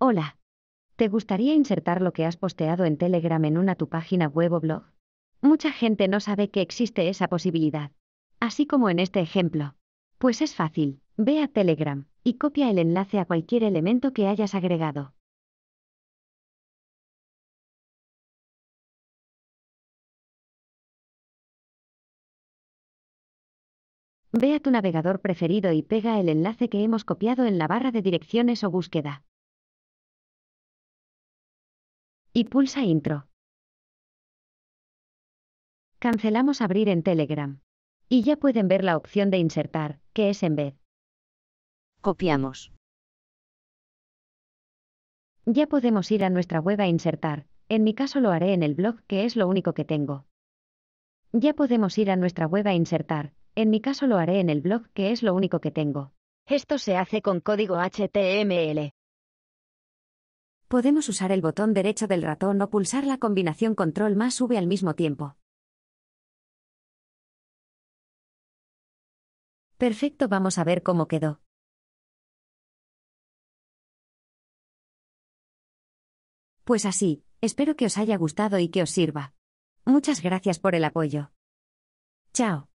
Hola. ¿Te gustaría insertar lo que has posteado en Telegram en una tu página web o blog? Mucha gente no sabe que existe esa posibilidad. Así como en este ejemplo. Pues es fácil, ve a Telegram y copia el enlace a cualquier elemento que hayas agregado. Ve a tu navegador preferido y pega el enlace que hemos copiado en la barra de direcciones o búsqueda y pulsa Intro. Cancelamos abrir en Telegram. Y ya pueden ver la opción de insertar, que es en vez. Copiamos. Ya podemos ir a nuestra web a insertar, en mi caso lo haré en el blog que es lo único que tengo. Ya podemos ir a nuestra web a insertar, en mi caso lo haré en el blog que es lo único que tengo. Esto se hace con código HTML podemos usar el botón derecho del ratón o pulsar la combinación control más V al mismo tiempo. Perfecto, vamos a ver cómo quedó. Pues así, espero que os haya gustado y que os sirva. Muchas gracias por el apoyo. Chao.